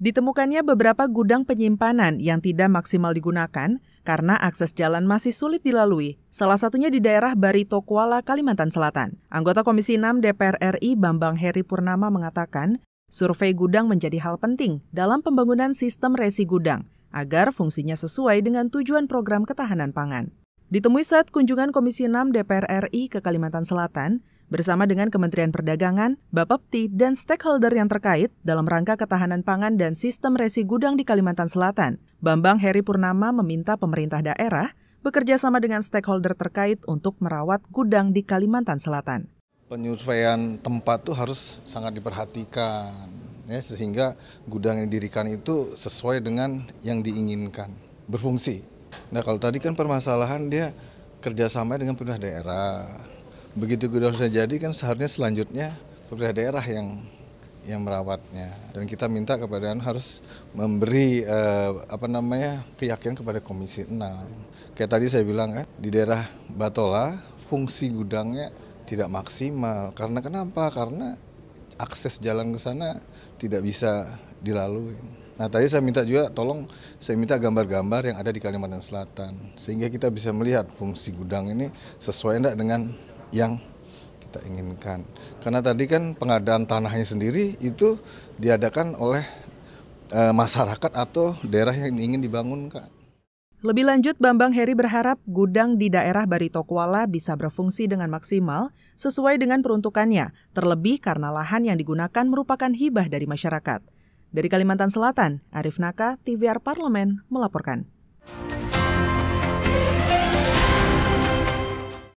Ditemukannya beberapa gudang penyimpanan yang tidak maksimal digunakan karena akses jalan masih sulit dilalui, salah satunya di daerah Barito Kuala, Kalimantan Selatan. Anggota Komisi 6 DPR RI Bambang Heri Purnama mengatakan, survei gudang menjadi hal penting dalam pembangunan sistem resi gudang agar fungsinya sesuai dengan tujuan program ketahanan pangan. Ditemui saat kunjungan Komisi 6 DPR RI ke Kalimantan Selatan, bersama dengan Kementerian Perdagangan, Bapepti, dan stakeholder yang terkait dalam rangka ketahanan pangan dan sistem resi gudang di Kalimantan Selatan. Bambang Heri Purnama meminta pemerintah daerah bekerja sama dengan stakeholder terkait untuk merawat gudang di Kalimantan Selatan. Penyesuaian tempat itu harus sangat diperhatikan, ya, sehingga gudang yang didirikan itu sesuai dengan yang diinginkan, berfungsi. Nah kalau tadi kan permasalahan dia kerjasama dengan pemerintah daerah, begitu gudang sudah jadi kan seharusnya selanjutnya pemerintah daerah yang yang merawatnya dan kita minta kepada harus memberi eh, apa namanya keyakinan kepada Komisi 6. Kayak tadi saya bilang kan di daerah Batola fungsi gudangnya tidak maksimal karena kenapa? Karena akses jalan ke sana tidak bisa dilalui. Nah tadi saya minta juga tolong saya minta gambar-gambar yang ada di Kalimantan Selatan sehingga kita bisa melihat fungsi gudang ini sesuai enggak dengan yang kita inginkan. Karena tadi kan pengadaan tanahnya sendiri itu diadakan oleh e, masyarakat atau daerah yang ingin dibangunkan. Lebih lanjut, Bambang Heri berharap gudang di daerah Barito Kuala bisa berfungsi dengan maksimal sesuai dengan peruntukannya, terlebih karena lahan yang digunakan merupakan hibah dari masyarakat. Dari Kalimantan Selatan, Arif Naka, TVR Parlemen melaporkan.